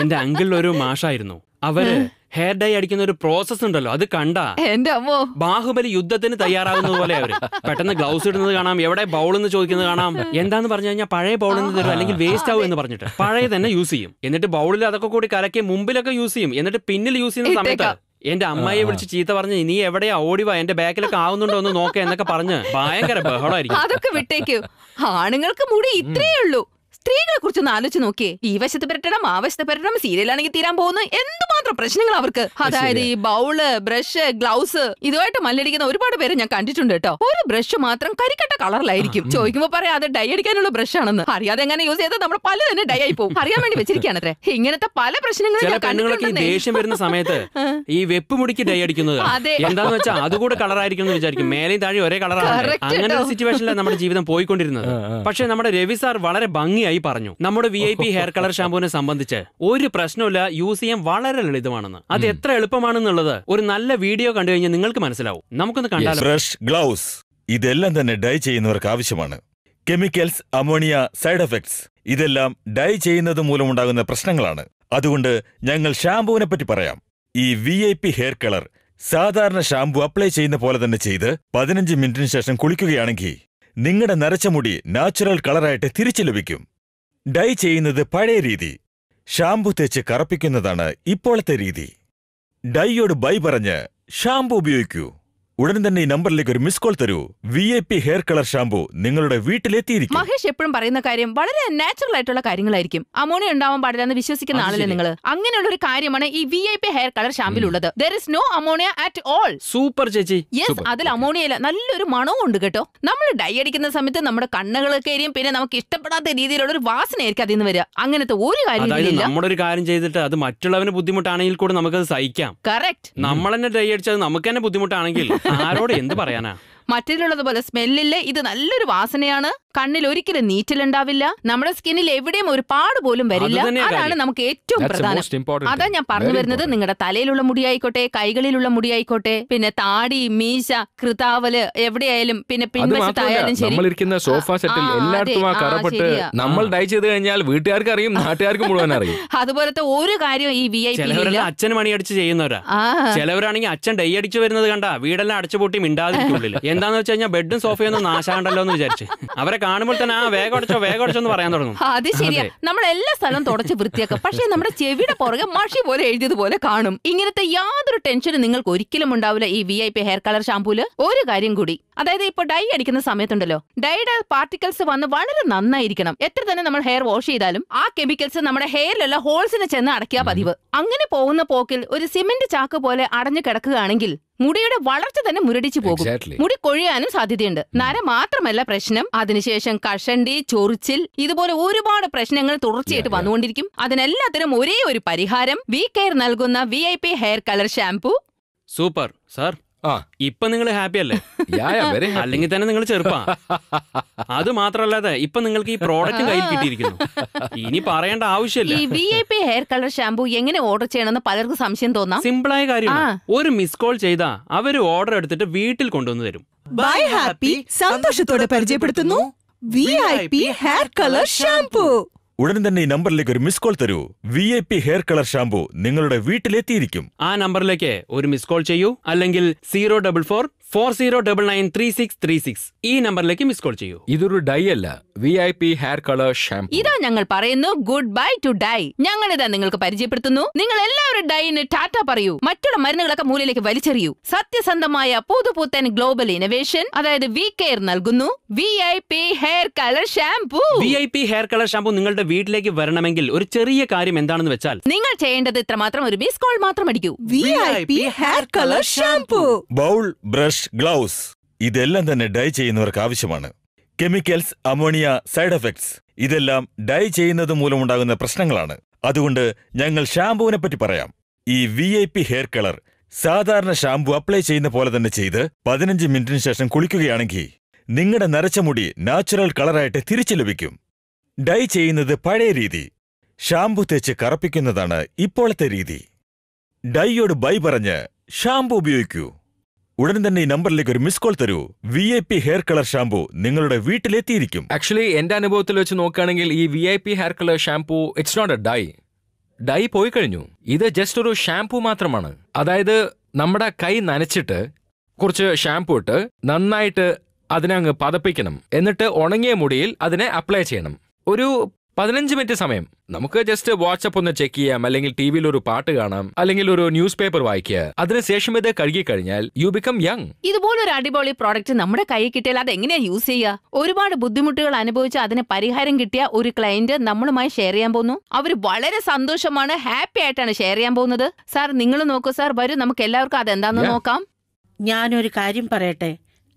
എന്റെ അങ്കിൾ ഒരു മാഷായിരുന്നു അവര് ഹെയർ ഡൈ അടിക്കുന്ന ഒരു പ്രോസസ് ഉണ്ടല്ലോ അത് കണ്ട എന്റെ അമ്മോ ബാഹുബലി യുദ്ധത്തിന് തയ്യാറാകുന്ന പോലെ അവര് പെട്ടെന്ന് ഗ്ലൗസ് ഇടുന്നത് കാണാം എവിടെ ബൗൾ എന്ന് ചോദിക്കുന്നത് കാണാം എന്താന്ന് പറഞ്ഞു കഴിഞ്ഞാൽ പഴയ ബൗൾ എന്ന് തരും അല്ലെങ്കിൽ വേസ്റ്റ് ആവും എന്ന് പറഞ്ഞിട്ട് പഴയ തന്നെ യൂസ് ചെയ്യും എന്നിട്ട് ബൗളിൽ അതൊക്കെ കൂടി കലക്കി മുമ്പിലൊക്കെ യൂസ് ചെയ്യും എന്നിട്ട് പിന്നിൽ യൂസ് ചെയ്യുന്ന സമയത്ത് എന്റെ അമ്മയെ വിളിച്ച് ചീത്ത പറഞ്ഞ് നീ എവിടെയാ ഓടിവാ എന്റെ ബാക്കിലൊക്കെ ആവുന്നുണ്ടോ ഒന്ന് നോക്കേ എന്നൊക്കെ പറഞ്ഞ് ഭയങ്കര ബഹളമായിരിക്കും അതൊക്കെ വിട്ടേക്കൂ ആണുങ്ങൾക്ക് മുടി ഇത്രയേ ഉള്ളൂ സ്ത്രീകളെ കുറിച്ചൊന്ന് ആലോചിച്ച് നോക്കിയേ ഈ വശത്ത് പെരട്ടണം ആ വശത്ത് പെരട്ടണം സീരിയലാണെങ്കിൽ തീരാൻ പോകുന്നു എന്തുമാത്രം പ്രശ്നങ്ങൾ അവർക്ക് അതായത് ഈ ബൗള് ബ്രഷ് ഗ്ലൗസ് ഇതുമായിട്ട് മല്ലടിക്കുന്ന ഒരുപാട് പേര് ഞാൻ കണ്ടിട്ടുണ്ട് കേട്ടോ ഒരു ബ്രഷ് മാത്രം കരിക്കട്ട കളറിലായിരിക്കും ചോദിക്കുമ്പോ പറയാം അത് ഡൈ അടിക്കാനുള്ള ബ്രഷ് ആണെന്ന് അറിയാതെ എങ്ങനെ യൂസ് ചെയ്താൽ നമ്മൾ പല തന്നെ ഡൈ ആയി പോകും അറിയാൻ വേണ്ടി വെച്ചിരിക്കുകയാണത്രേ ഇങ്ങനത്തെ പല പ്രശ്നങ്ങളും ദേഷ്യം വരുന്ന സമയത്ത് ഈ വെപ്പ് മുടിക്ക് ഡൈ അടിക്കുന്നത് അതെ. എന്താന്ന് വെച്ചാൽ അതുകൂടെ കളറായിരിക്കും എന്ന് വിചാരിക്കും മേലെയും താഴെ ഒരേ കളറാണ് അങ്ങനെ കേട്ടോ. സിറ്റുവേഷനിലാണ് നമ്മുടെ ജീവിതം പോയിക്കൊണ്ടിരുന്നത് പക്ഷെ നമ്മുടെ രവി സാർ വളരെ ഭംഗിയായി വിശദമായി പറഞ്ഞു നമ്മുടെ V I P hair colour ഷാമ്പൂവിനെ സംബന്ധിച്ച് ഒരു പ്രശ്നമില്ല യൂസ് ചെയ്യാൻ വളരെ ലളിതമാണെന്ന് അത് എത്ര എളുപ്പമാണെന്നുള്ളത് ഒരു നല്ല വീഡിയോ കണ്ടു കഴിഞ്ഞാൽ നിങ്ങൾക്ക് മനസ്സിലാവും നമുക്കൊന്ന് കണ്ടാൽ ഫ്രഷ് ഗ്ലൗസ് ഇതെല്ലാം തന്നെ ഡൈ ചെയ്യുന്നവർക്ക് ആവശ്യമാണ് കെമിക്കൽസ് അമോണിയ സൈഡ് എഫക്ട്സ് ഇതെല്ലാം ഡൈ ചെയ്യുന്നത് മൂലമുണ്ടാകുന്ന പ്രശ്നങ്ങളാണ് അതുകൊണ്ട് ഞങ്ങൾ ഷാമ്പുവിനെ പറ്റി പറയാം ഈ V I P hair colour സാധാരണ ഷാമ്പു അപ്ലൈ ചെയ്യുന്ന പോലെ തന്നെ ചെയ്ത് പതിനഞ്ച് മിനിറ്റിന് ശേഷം കുളിക്കുകയാണെങ്കിൽ നിങ്ങളുടെ നരച്ച മുടി നാച്ചുറൽ കളറായിട്ട് തിരിച്ചു ലഭിക്കും ഡൈ ചെയ്യുന്നത് പഴയ രീതി ഷാംപു തേച്ച് കറപ്പിക്കുന്നതാണ് ഇപ്പോഴത്തെ രീതി ഡൈയോട് ബൈ പറഞ്ഞ് ഷാംപു ഉപയോഗിക്കൂ ഉടൻ തന്നെ ഈ നമ്പറിലേക്ക് ഒരു മിസ് കോൾ തരൂ V I P hair colour shampoo നിങ്ങളുടെ വീട്ടിലെത്തിയിരിക്കും മഹേഷ് എപ്പോഴും പറയുന്ന കാര്യം വളരെ നാച്ചുറൽ ആയിട്ടുള്ള കാര്യങ്ങളായിരിക്കും അമോണിയ ഉണ്ടാവാൻ പാടില്ല എന്ന് വിശ്വസിക്കുന്ന ആളല്ലേ നിങ്ങൾ അങ്ങനെയുള്ള ഒരു കാര്യമാണ് ഈ V I P hair colour ഉള്ളത് there is no ammonia at all super ചേച്ചി യെസ് അതിൽ അമോണിയയില് നല്ലൊരു മണവും ഉണ്ട് കേട്ടോ നമ്മൾ ഡൈ അടിക്കുന്ന സമയത്ത് നമ്മുടെ കണ്ണുകളൊക്കെ എരിയും പിന്നെ നമുക്ക് ഇഷ്ടപ്പെടാത്ത രീതിയിലുള്ള ഒരു വാസനയായിരിക്കും അതിൽ നിന്ന് വരിക അങ്ങനത്തെ ഒരു കാര്യം നമ്മുടെ ഒരു കാര്യം ചെയ്തിട്ട് അത് മറ്റുള്ളവന് ബുദ്ധിമുട്ടാണെങ്കിൽ കൂടെ അത് സഹിക്കാം കറക്റ്റ് നമ്മൾ തന്നെ ഡൈ അടിച്ചത് നമുക്ക് തന്നെ ബുദ്ധിമുട്ടാണെങ്കിൽ ആരോട് എന്ത് പറയാനാ മറ്റേതിലുള്ളതുപോലെ സ്മെല്ലില്ല ഇത് നല്ലൊരു വാസനയാണ് കണ്ണിൽ ഒരിക്കലും നീറ്റിലുണ്ടാവില്ല നമ്മുടെ സ്കിന്നിൽ എവിടെയും ഒരു പാട് പോലും വരില്ല അതാണ് നമുക്ക് ഏറ്റവും പ്രധാനം അതാ ഞാൻ പറഞ്ഞു വരുന്നത് നിങ്ങളുടെ തലയിലുള്ള മുടിയായിക്കോട്ടെ കൈകളിലുള്ള മുടിയായിക്കോട്ടെ പിന്നെ താടി മീശ കൃതാവല് എവിടെയായാലും പിന്നെ പിൻവശത്തായാലും ശരി സോഫ സെറ്റിൽ നമ്മൾ ഡൈ ചെയ്ത് കഴിഞ്ഞാൽ വീട്ടുകാർക്ക് അറിയും നാട്ടുകാർക്ക് മുഴുവൻ അറിയും അതുപോലത്തെ ഒരു കാര്യം ഈ വി ഐ അച്ഛൻ അടിച്ച് ചെയ്യുന്നവരാ ചിലവരാണെങ്കിൽ അച്ഛൻ ഡൈ അടിച്ചു വരുന്നത് കണ്ട വീടെല്ലാം അടച്ചുപൂട്ടി മിണ്ടാതെ എന്താന്ന് വെച്ച് കഴിഞ്ഞാൽ ബെഡും സോഫയൊന്നും നാശാണ്ടല്ലോ എന്ന് വിചാരിച്ച് അവരെ കാണുമ്പോൾ തന്നെ ആ വേഗം അടച്ചോ വേഗം എന്ന് പറയാൻ തുടങ്ങും അത് ശരിയാ നമ്മൾ എല്ലാ സ്ഥലവും തുടച്ച് വൃത്തിയാക്കും പക്ഷേ നമ്മുടെ ചെവിയുടെ പുറകെ മഷി പോലെ എഴുതിയതുപോലെ കാണും ഇങ്ങനത്തെ യാതൊരു ടെൻഷനും നിങ്ങൾക്ക് ഒരിക്കലും ഉണ്ടാവില്ല ഈ V I P hair colour ഷാമ്പൂല് ഒരു കാര്യം കൂടി അതായത് ഇപ്പൊ ഡൈ അടിക്കുന്ന സമയത്തുണ്ടല്ലോ ഡൈയുടെ പാർട്ടിക്കിൾസ് വന്ന് വളരെ നന്നായിരിക്കണം എത്ര തന്നെ നമ്മൾ ഹെയർ വാഷ് ചെയ്താലും ആ കെമിക്കൽസ് നമ്മുടെ ഹെയറിലുള്ള ഹോൾസിനെ ചെന്ന് അടയ്ക്കുക പതിവ് അങ്ങനെ പോകുന്ന പോക്കിൽ ഒരു സിമെന്റ് ചാക്ക് പോലെ അടഞ്ഞു കിടക്കുകയാണെങ്കിൽ മുടിയുടെ വളർച്ച തന്നെ മുരടിച്ചു പോകും മുടി കൊഴിയാനും സാധ്യതയുണ്ട് നര മാത്രമല്ല പ്രശ്നം അതിനുശേഷം കഷണ്ടി ചൊറിച്ചിൽ ഇതുപോലെ ഒരുപാട് പ്രശ്നങ്ങൾ തുടർച്ചയായിട്ട് വന്നുകൊണ്ടിരിക്കും അതിനെല്ലാത്തിനും ഒരേ ഒരു പരിഹാരം വി കെയർ നൽകുന്ന V hair colour shampoo super sir ആ ഇപ്പൊ നിങ്ങൾ ഹാപ്പി അല്ലേ യാ യാ വെരി അല്ലെങ്കിൽ തന്നെ നിങ്ങൾ ചെറുപ്പാ അത് മാത്രല്ലാതെ ഇപ്പൊ നിങ്ങൾക്ക് ഈ പ്രോഡക്റ്റ് കയ്യിൽ കിട്ടിയിരിക്കുന്നു ഇനി പറയേണ്ട ആവശ്യമില്ല ഈ V I P hair colour shampoo എങ്ങനെ ഓർഡർ ചെയ്യണമെന്ന് പലർക്കും സംശയം തോന്നാം സിമ്പിളായ കാര്യമാണ് ഒരു മിസ് കോൾ ചെയ്താ അവര് ഓർഡർ എടുത്തിട്ട് വീട്ടിൽ കൊണ്ടുവന്ന് തരും ബൈ ഹാപ്പി സന്തോഷത്തോടെ പരിചയപ്പെടുത്തുന്നു V I P hair colour shampoo ഉടൻ തന്നെ ഈ നമ്പറിലേക്ക് ഒരു മിസ് കോൾ തരൂ V I P hair colour shampoo നിങ്ങളുടെ വീട്ടിലെത്തിയിരിക്കും ആ നമ്പറിലേക്ക് ഒരു മിസ് കോൾ ചെയ്യൂ അല്ലെങ്കിൽ zero double four four zero double nine three six three six ഈ നമ്പറിലേക്ക് മിസ് കോൾ ചെയ്യൂ ഇതൊരു ഡൈ അല്ല V I P hair colour shampoo ഇതാ ഞങ്ങൾ പറയുന്നു ഗുഡ് ബൈ ടു ഡൈ ഞങ്ങൾ ഇതാ നിങ്ങൾക്ക് പരിചയപ്പെടുത്തുന്നു നിങ്ങൾ എല്ലാവരും ഡൈന് ടാറ്റ പറയൂ മറ്റുള്ള മരുന്നുകളൊക്കെ മൂലയിലേക്ക് വലിച്ചെറിയൂ സത്യസന്ധമായ പുതുപുത്തൻ ഗ്ലോബൽ ഇനോവേഷൻ അതായത് വി കെയർ നൽകുന്നു V I P hair colour shampoo V I P hair colour shampoo നിങ്ങളുടെ വീട്ടിലേക്ക് വരണമെങ്കിൽ ഒരു ചെറിയ കാര്യം എന്താണെന്ന് വെച്ചാൽ നിങ്ങൾ ചെയ്യേണ്ടത് ഇത്രമാത്രം ഒരു മിസ് കോൾ മാത്രം അടിക്കൂ V I P hair colour shampoo bowl brush gloves ഇതെല്ലാം തന്നെ ഡൈ ചെയ്യുന്നവർക്ക് ആവശ്യമാണ് കെമിക്കൽസ് അമോണിയ സൈഡ് എഫക്ട്സ് ഇതെല്ലാം ഡൈ ചെയ്യുന്നത് മൂലമുണ്ടാകുന്ന പ്രശ്നങ്ങളാണ് അതുകൊണ്ട് ഞങ്ങൾ ഷാംപൂവിനെ പറ്റി പറയാം ഈ V I P hair colour സാധാരണ ഷാംപൂ അപ്ലൈ ചെയ്യുന്ന പോലെ തന്നെ ചെയ്ത് പതിനഞ്ച് മിനിറ്റിന് ശേഷം കുളിക്കുകയാണെങ്കിൽ നിങ്ങളുടെ നരച്ച മുടി നാച്ചുറൽ കളറായിട്ട് തിരിച്ചു ലഭിക്കും ഡൈ ചെയ്യുന്നത് പഴയ രീതി ഷാംപൂ തേച്ച് കറപ്പിക്കുന്നതാണ് ഇപ്പോഴത്തെ രീതി ഡൈയോട് ബൈ പറഞ്ഞ് ഷാംപൂ ഉപയോഗിക്കൂ ഉടൻ തന്നെ ഈ നമ്പറിലേക്ക് ഒരു മിസ് കോൾ തരൂ V I P hair colour shampoo നിങ്ങളുടെ വീട്ടിലെത്തിയിരിക്കും ആക്ച്വലി എന്റെ അനുഭവത്തിൽ വെച്ച് നോക്കുകയാണെങ്കിൽ ഈ V I P hair colour shampoo it's not a dye dye പോയി കഴിഞ്ഞു ഇത് ജസ്റ്റ് ഒരു ഷാംപൂ മാത്രമാണ് അതായത് നമ്മുടെ കൈ നനച്ചിട്ട് കുറച്ച് ഷാംപൂ ഇട്ട് നന്നായിട്ട് അതിനെ അങ്ങ് പതപ്പിക്കണം എന്നിട്ട് ഉണങ്ങിയ മുടിയിൽ അതിനെ അപ്ലൈ ചെയ്യണം ഒരു പതിനഞ്ച് മിനിറ്റ് സമയം നമുക്ക് ജസ്റ്റ് വാട്സപ്പ് ഒന്ന് ചെക്ക് ചെയ്യാം അല്ലെങ്കിൽ ടി വിയിൽ ഒരു പാട്ട് കാണാം അല്ലെങ്കിൽ ഒരു ന്യൂസ് പേപ്പർ വായിക്കുക അതിനുശേഷം ഇത് കഴുകി കഴിഞ്ഞാൽ യു ബിക്കം യങ് ഇതുപോലെ ഒരു അടിപൊളി പ്രോഡക്റ്റ് നമ്മുടെ കയ്യിൽ കിട്ടിയാൽ അത് എങ്ങനെയാ യൂസ് ചെയ്യുക ഒരുപാട് ബുദ്ധിമുട്ടുകൾ അനുഭവിച്ച് അതിന് പരിഹാരം കിട്ടിയ ഒരു ക്ലയന്റ് നമ്മളുമായി ഷെയർ ചെയ്യാൻ പോകുന്നു അവർ വളരെ സന്തോഷമാണ് ഹാപ്പി ആയിട്ടാണ് ഷെയർ ചെയ്യാൻ പോകുന്നത് സാർ നിങ്ങൾ നോക്കൂ സാർ വരും നമുക്ക് എല്ലാവർക്കും അത് എന്താന്ന് നോക്കാം ഞാനൊരു കാര്യം പറയട്ടെ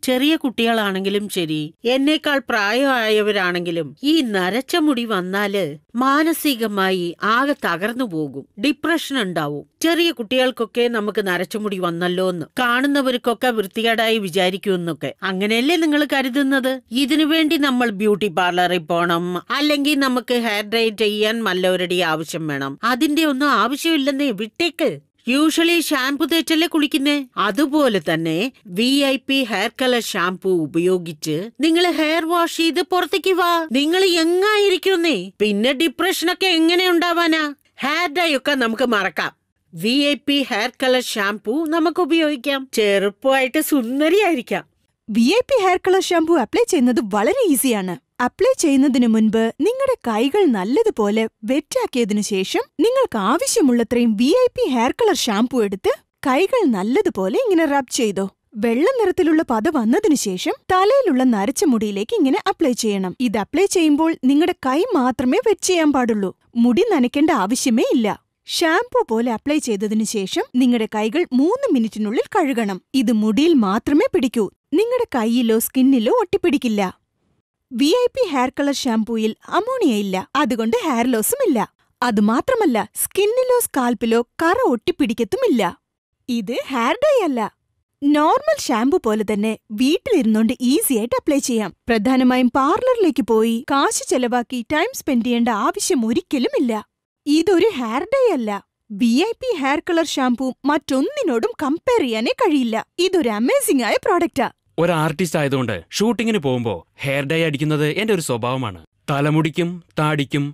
ചെറിയ കുട്ടികളാണെങ്കിലും ശരി എന്നേക്കാൾ പ്രായമായവരാണെങ്കിലും ഈ നരച്ച മുടി വന്നാല് മാനസികമായി ആകെ തകർന്നു പോകും ഡിപ്രഷൻ ഉണ്ടാവും ചെറിയ കുട്ടികൾക്കൊക്കെ നമുക്ക് നരച്ച മുടി വന്നല്ലോ എന്ന് കാണുന്നവർക്കൊക്കെ വൃത്തികേടായി വിചാരിക്കുമെന്നൊക്കെ അങ്ങനെയല്ലേ നിങ്ങൾ കരുതുന്നത് ഇതിനു വേണ്ടി നമ്മൾ ബ്യൂട്ടി പാർലറിൽ പോണം അല്ലെങ്കിൽ നമുക്ക് ഹെയർ ഡ്രൈ ചെയ്യാൻ നല്ലവരുടെ ആവശ്യം വേണം അതിന്റെ ഒന്നും ആവശ്യമില്ലെന്നേ വിട്ടേക്ക് യൂഷ്വലി ഷാംപു തേച്ചല്ലേ കുളിക്കുന്നേ അതുപോലെ തന്നെ V I P hair colour shampoo ഉപയോഗിച്ച് നിങ്ങൾ ഹെയർ വാഷ് ചെയ്ത് പുറത്തേക്ക് വാ നിങ്ങൾ എങ്ങായിരിക്കുന്നേ പിന്നെ ഡിപ്രഷനൊക്കെ എങ്ങനെ ഉണ്ടാവാനാ ഹെയർ ഡൈ ഒക്കെ നമുക്ക് മറക്കാം V I P hair colour shampoo നമുക്ക് ഉപയോഗിക്കാം ചെറുപ്പമായിട്ട് സുന്ദരിയായിരിക്കാം V I P hair colour shampoo apply ചെയ്യുന്നത് വളരെ ഈസിയാണ് അപ്ലൈ ചെയ്യുന്നതിന് മുൻപ് നിങ്ങളുടെ കൈകൾ നല്ലതുപോലെ വെറ്റാക്കിയതിനു ശേഷം നിങ്ങൾക്ക് ആവശ്യമുള്ളത്രയും V I P hair colour shampoo എടുത്ത് കൈകൾ നല്ലതുപോലെ ഇങ്ങനെ റബ് ചെയ്തോ വെള്ള നിറത്തിലുള്ള പത വന്നതിനു ശേഷം തലയിലുള്ള നരച്ച മുടിയിലേക്ക് ഇങ്ങനെ അപ്ലൈ ചെയ്യണം ഇത് അപ്ലൈ ചെയ്യുമ്പോൾ നിങ്ങളുടെ കൈ മാത്രമേ വെറ്റ് ചെയ്യാൻ പാടുള്ളൂ മുടി നനയ്ക്കേണ്ട ആവശ്യമേ ഇല്ല ഷാംപൂ പോലെ അപ്ലൈ ചെയ്തതിനു ശേഷം നിങ്ങളുടെ കൈകൾ മൂന്ന് മിനിറ്റിനുള്ളിൽ കഴുകണം ഇത് മുടിയിൽ മാത്രമേ പിടിക്കൂ നിങ്ങളുടെ കൈയിലോ സ്കിന്നിലോ ഒട്ടിപ്പിടിക്കില്ല V I P hair colour ഷാംപൂയിൽ അമോണിയ ഇല്ല അതുകൊണ്ട് ഹെയർ ലോസും ഇല്ല അതുമാത്രമല്ല സ്കിന്നിലോ സ്കാൽപ്പിലോ കറ ഒട്ടിപ്പിടിക്കത്തുമില്ല ഇത് ഹെയർ ഡൈ അല്ല നോർമൽ ഷാംപൂ പോലെ തന്നെ വീട്ടിലിരുന്നോണ്ട് ഈസിയായിട്ട് അപ്ലൈ ചെയ്യാം പ്രധാനമായും പാർലറിലേക്ക് പോയി കാശ് ചെലവാക്കി ടൈം സ്പെൻഡ് ചെയ്യേണ്ട ആവശ്യം ഒരിക്കലുമില്ല ഇതൊരു ഹെയർ ഡൈ അല്ല V I P hair colour shampoo മറ്റൊന്നിനോടും കമ്പയർ ചെയ്യാനേ കഴിയില്ല ഇതൊരു അമേസിംഗ് ആയ പ്രോഡക്റ്റാ ഒരു ആർട്ടിസ്റ്റ് ആയതുകൊണ്ട് ഷൂട്ടിങ്ങിന് പോകുമ്പോൾ ഹെയർ ഡൈ അടിക്കുന്നത് എൻ്റെ ഒരു സ്വഭാവമാണ് തലമുടിക്കും താടിക്കും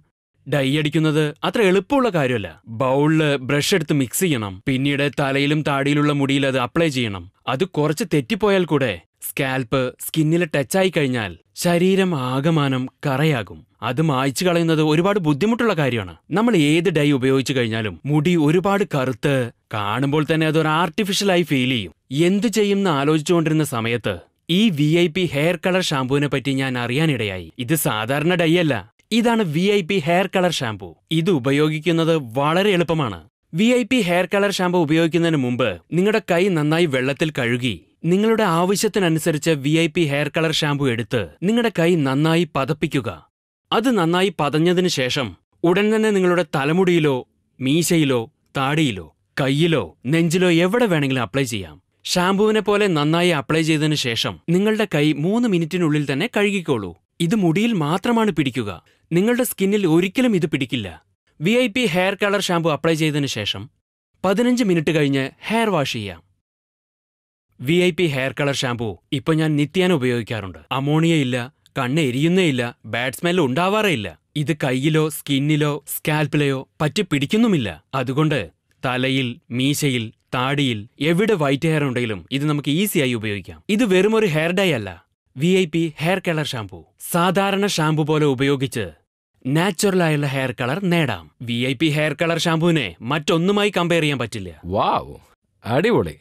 ഡൈ അടിക്കുന്നത് അത്ര എളുപ്പമുള്ള കാര്യമല്ല ബൗളില് ബ്രഷ് എടുത്ത് മിക്സ് ചെയ്യണം പിന്നീട് തലയിലും താടിയിലുള്ള മുടിയിൽ അത് അപ്ലൈ ചെയ്യണം അത് കുറച്ച് തെറ്റിപ്പോയാൽ കൂടെ സ്കാൽപ്പ് സ്കിന്നിൽ ടച്ചായി കഴിഞ്ഞാൽ ശരീരം ആകമാനം കറയാകും അത് മായ്ച്ചു കളയുന്നത് ഒരുപാട് ബുദ്ധിമുട്ടുള്ള കാര്യമാണ് നമ്മൾ ഏത് ഡൈ ഉപയോഗിച്ചു കഴിഞ്ഞാലും മുടി ഒരുപാട് കറുത്ത് കാണുമ്പോൾ തന്നെ അതൊരു ആർട്ടിഫിഷ്യലായി ഫീൽ ചെയ്യും എന്തു ചെയ്യുമെന്ന് ആലോചിച്ചുകൊണ്ടിരുന്ന സമയത്ത് ഈ V I P hair colour ഷാംപൂവിനെ പറ്റി ഞാൻ അറിയാനിടയായി ഇത് സാധാരണ ഡൈ അല്ല ഇതാണ് V I P hair colour shampoo ഇത് ഉപയോഗിക്കുന്നത് വളരെ എളുപ്പമാണ് V I P hair colour shampoo ഉപയോഗിക്കുന്നതിന് മുമ്പ് നിങ്ങളുടെ കൈ നന്നായി വെള്ളത്തിൽ കഴുകി നിങ്ങളുടെ ആവശ്യത്തിനനുസരിച്ച് V I P hair colour shampoo എടുത്ത് നിങ്ങളുടെ കൈ നന്നായി പതപ്പിക്കുക അത് നന്നായി പതഞ്ഞതിന് ശേഷം ഉടൻ തന്നെ നിങ്ങളുടെ തലമുടിയിലോ മീശയിലോ താടിയിലോ കയ്യിലോ നെഞ്ചിലോ എവിടെ വേണമെങ്കിലും അപ്ലൈ ചെയ്യാം ഷാംപുവിനെ പോലെ നന്നായി അപ്ലൈ ചെയ്തതിനു ശേഷം നിങ്ങളുടെ കൈ മൂന്ന് മിനിറ്റിനുള്ളിൽ തന്നെ കഴുകിക്കോളൂ ഇത് മുടിയിൽ മാത്രമാണ് പിടിക്കുക നിങ്ങളുടെ സ്കിന്നിൽ ഒരിക്കലും ഇത് പിടിക്കില്ല V I P hair colour shampoo apply ചെയ്തതിനു ശേഷം പതിനഞ്ച് മിനിറ്റ് കഴിഞ്ഞ് ഹെയർ വാഷ് ചെയ്യാം V I P hair colour shampoo ഇപ്പൊ ഞാൻ നിത്യാന ഉപയോഗിക്കാറുണ്ട് അമോണിയ ഇല്ല കണ്ണ് എരിയുന്നേയില്ല ബാഡ് സ്മെൽ ഇല്ല ഇത് കയ്യിലോ സ്കിന്നിലോ സ്കാൽപ്പിലെയോ പറ്റി പിടിക്കുന്നുമില്ല അതുകൊണ്ട് തലയിൽ മീശയിൽ താടിയിൽ എവിടെ വൈറ്റ് ഹെയർ ഉണ്ടെങ്കിലും ഇത് നമുക്ക് ഈസിയായി ഉപയോഗിക്കാം ഇത് വെറും ഒരു ഹെയർ ഡൈ അല്ല V I P hair colour shampoo സാധാരണ ഷാംപു പോലെ ഉപയോഗിച്ച് നാച്ചുറലായുള്ള ഹെയർ കളർ നേടാം V I P hair colour ഷാംപൂവിനെ മറ്റൊന്നുമായി കമ്പയർ ചെയ്യാൻ പറ്റില്ല വാവ് അടിപൊളി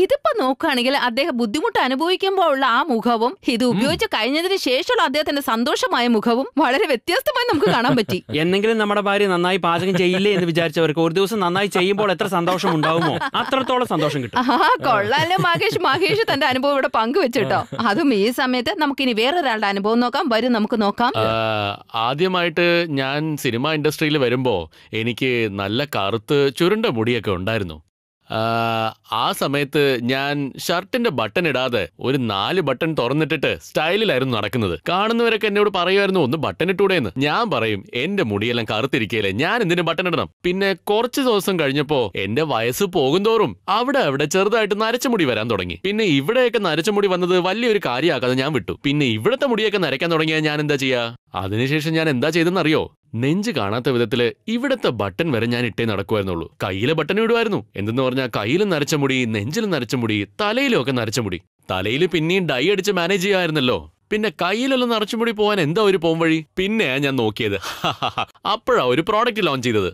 ഇതിപ്പോ നോക്കുകയാണെങ്കിൽ അദ്ദേഹം ബുദ്ധിമുട്ട് അനുഭവിക്കുമ്പോൾ ഉള്ള ആ മുഖവും ഇത് ഉപയോഗിച്ച് കഴിഞ്ഞതിന് ശേഷമുള്ള അദ്ദേഹത്തിന്റെ സന്തോഷമായ മുഖവും വളരെ വ്യത്യസ്തമായി നമുക്ക് കാണാൻ പറ്റി എന്നെങ്കിലും നമ്മുടെ ഭാര്യ നന്നായി പാചകം ചെയ്യില്ലേ എന്ന് വിചാരിച്ചവർക്ക് ഒരു ദിവസം നന്നായി ചെയ്യുമ്പോൾ എത്ര സന്തോഷം ഉണ്ടാവുമോ അത്രത്തോളം സന്തോഷം കിട്ടും ആ കൊള്ളാല്ലേ മഹേഷ് മഹേഷ് തന്റെ അനുഭവം ഇവിടെ പങ്കുവെച്ചിട്ടോ അതും ഈ സമയത്ത് നമുക്ക് ഇനി വേറൊരാളുടെ അനുഭവം നോക്കാം വരും നമുക്ക് നോക്കാം ആദ്യമായിട്ട് ഞാൻ സിനിമ ഇൻഡസ്ട്രിയിൽ വരുമ്പോൾ എനിക്ക് നല്ല കറുത്ത് ചുരുണ്ട മുടിയൊക്കെ ഉണ്ടായിരുന്നു ആ സമയത്ത് ഞാൻ ഷർട്ടിന്റെ ബട്ടൺ ഇടാതെ ഒരു നാല് ബട്ടൺ തുറന്നിട്ടിട്ട് സ്റ്റൈലിലായിരുന്നു നടക്കുന്നത് കാണുന്നവരൊക്കെ എന്നോട് പറയുമായിരുന്നു ഒന്ന് ബട്ടൺ ഇട്ടൂടെയെന്ന് ഞാൻ പറയും എന്റെ മുടിയെല്ലാം കറുത്തിരിക്കയില്ലേ ഞാൻ എന്തിനും ബട്ടൺ ഇടണം പിന്നെ കുറച്ച് ദിവസം കഴിഞ്ഞപ്പോ എന്റെ വയസ്സ് പോകുന്തോറും അവിടെ അവിടെ ചെറുതായിട്ട് നരച്ച മുടി വരാൻ തുടങ്ങി പിന്നെ ഇവിടെയൊക്കെ നരച്ച മുടി വന്നത് വലിയൊരു കാര്യമാക്കാതെ ഞാൻ വിട്ടു പിന്നെ ഇവിടുത്തെ മുടിയൊക്കെ നരയ്ക്കാൻ തുടങ്ങിയാൽ ഞാൻ എന്താ ചെയ്യാ അതിനുശേഷം ഞാൻ എന്താ ചെയ്തെന്നറിയോ നെഞ്ച് കാണാത്ത വിധത്തില് ഇവിടത്തെ ബട്ടൺ വരെ ഞാൻ ഇട്ടേ നടക്കുമായിരുന്നുള്ളൂ കയ്യിലെ ബട്ടൺ ഇടുമായിരുന്നു എന്തെന്ന് പറഞ്ഞാൽ കയ്യിലും നരച്ച മുടി നെഞ്ചിലും നരച്ച മുടി തലയിലും ഒക്കെ നരച്ച മുടി തലയിൽ പിന്നെയും ഡൈ അടിച്ച് മാനേജ് ചെയ്യാമായിരുന്നല്ലോ പിന്നെ കയ്യിലെല്ലാം നരച്ച മുടി പോകാൻ എന്താ ഒരു പോം വഴി പിന്നെയാ ഞാൻ നോക്കിയത് അപ്പോഴാ ഒരു പ്രോഡക്റ്റ് ലോഞ്ച് ചെയ്തത്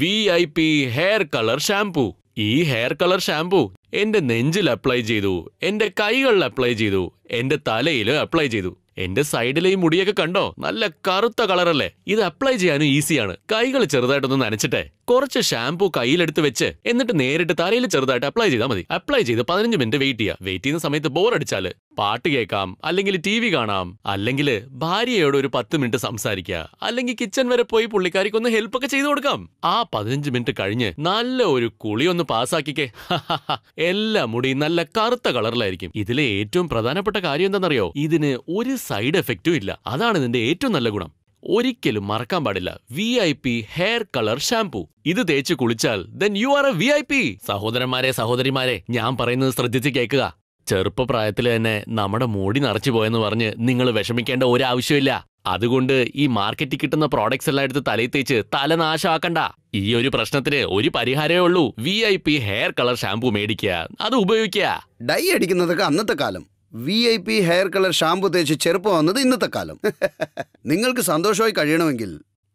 V I P hair colour shampoo ഈ ഹെയർ കളർ ഷാംപൂ എന്റെ നെഞ്ചിൽ അപ്ലൈ ചെയ്തു എന്റെ കൈകളിൽ അപ്ലൈ ചെയ്തു എന്റെ തലയിൽ അപ്ലൈ ചെയ്തു എന്റെ സൈഡിലെ മുടിയൊക്കെ കണ്ടോ നല്ല കറുത്ത കളറല്ലേ ഇത് അപ്ലൈ ചെയ്യാനും ഈസിയാണ് കൈകൾ ചെറുതായിട്ടൊന്ന് നനച്ചിട്ടെ കുറച്ച് ഷാംപൂ കയ്യിലെടുത്ത് വെച്ച് എന്നിട്ട് നേരിട്ട് തലയിൽ ചെറുതായിട്ട് അപ്ലൈ ചെയ്താൽ മതി അപ്ലൈ ചെയ്ത് പതിനഞ്ച് മിനിറ്റ് വെയിറ്റ് ചെയ്യാം വെയിറ്റ് ചെയ്യുന്ന സമയത്ത് ബോർ അടിച്ചാൽ പാട്ട് കേൾക്കാം അല്ലെങ്കിൽ ടി വി കാണാം അല്ലെങ്കിൽ ഭാര്യയോട് ഒരു പത്ത് മിനിറ്റ് സംസാരിക്കുക അല്ലെങ്കിൽ കിച്ചൺ വരെ പോയി പുള്ളിക്കാരിക്ക് ഒന്ന് ഹെൽപ്പ് ഒക്കെ ചെയ്തു കൊടുക്കാം ആ പതിനഞ്ച് മിനിറ്റ് കഴിഞ്ഞ് നല്ല ഒരു കുളി ഒന്ന് പാസ്സാക്കിക്കെ എല്ലാ മുടി നല്ല കറുത്ത കളറിലായിരിക്കും ഇതിലെ ഏറ്റവും പ്രധാനപ്പെട്ട കാര്യം എന്താണെന്നറിയോ ഇതിന് ഒരു സൈഡ് എഫക്റ്റും ഇല്ല അതാണ് ഇതിന്റെ ഏറ്റവും നല്ല ഗുണം ഒരിക്കലും മറക്കാൻ പാടില്ല V I P hair colour shampoo ഇത് തേച്ച് കുളിച്ചാൽ then you are a V I P സഹോദരന്മാരെ സഹോദരിമാരെ ഞാൻ പറയുന്നത് ശ്രദ്ധിച്ച് കേൾക്കുക ചെറുപ്പപ്രായത്തിൽ തന്നെ നമ്മുടെ മൂടി നിറച്ചു പോയെന്ന് പറഞ്ഞ് നിങ്ങൾ വിഷമിക്കേണ്ട ഒരാവശ്യമില്ല അതുകൊണ്ട് ഈ മാർക്കറ്റിൽ കിട്ടുന്ന പ്രോഡക്ട്സ് എല്ലാം എടുത്ത് തലയിൽ തേച്ച് തല നാശമാക്കണ്ട ഈ ഒരു പ്രശ്നത്തിന് ഒരു പരിഹാരമേ ഉള്ളൂ V I P hair colour shampoo മേടിക്കുക അത് ഉപയോഗിക്കുക ഡൈ അടിക്കുന്നതൊക്കെ അന്നത്തെ കാലം V I P hair colour shampoo തേച്ച് ചെറുപ്പം വന്നത് ഇന്നത്തെ കാലം നിങ്ങൾക്ക് സന്തോഷമായി കഴിയണമെങ്കിൽ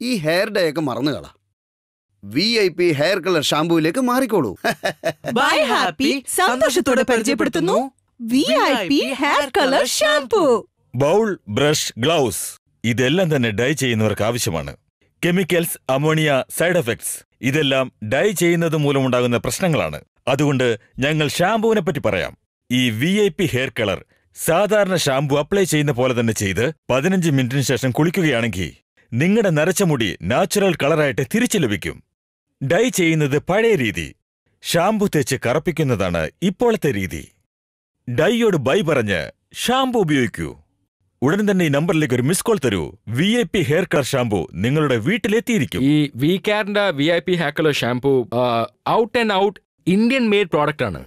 ഈ ഹെയർ ഡൈ ഒക്കെ മറന്നു കളാം V I P hair colour ഷാംപൂയിലേക്ക് മാറിക്കോളൂ ബൈ ഹാപ്പി സന്തോഷത്തോടെ പരിചയപ്പെടുത്തുന്നു V I P hair colour shampoo bowl brush gloves ഇതെല്ലാം തന്നെ ഡൈ ചെയ്യുന്നവർക്ക് ആവശ്യമാണ് കെമിക്കൽസ് അമോണിയ സൈഡ് എഫക്ട്സ് ഇതെല്ലാം ഡൈ ചെയ്യുന്നത് മൂലമുണ്ടാകുന്ന പ്രശ്നങ്ങളാണ് അതുകൊണ്ട് ഞങ്ങൾ ഷാംപൂവിനെ പറ്റി പറയാം ഈ V I P hair colour സാധാരണ ഷാംപൂ അപ്ലൈ ചെയ്യുന്ന പോലെ തന്നെ ചെയ്ത് പതിനഞ്ച് മിനിറ്റിന് ശേഷം കുളിക്കുകയാണെങ്കിൽ നിങ്ങളുടെ നരച്ച മുടി നാച്ചുറൽ കളറായിട്ട് തിരിച്ചു ലഭിക്കും ഡൈ ചെയ്യുന്നത് പഴയ രീതി ഷാംപൂ തേച്ച് കറപ്പിക്കുന്നതാണ് ഇപ്പോഴത്തെ രീതി ഡൈയോട് ബൈ പറഞ്ഞ് ഷാംപൂ ഉപയോഗിക്കൂ ഉടൻ തന്നെ ഈ നമ്പറിലേക്ക് ഒരു മിസ് കോൾ തരൂ V I P hair colour shampoo നിങ്ങളുടെ വീട്ടിലെത്തിയിരിക്കും ഈ വി കെയറിന്റെ V I P hair colour shampoo out and out Indian made product ആണ്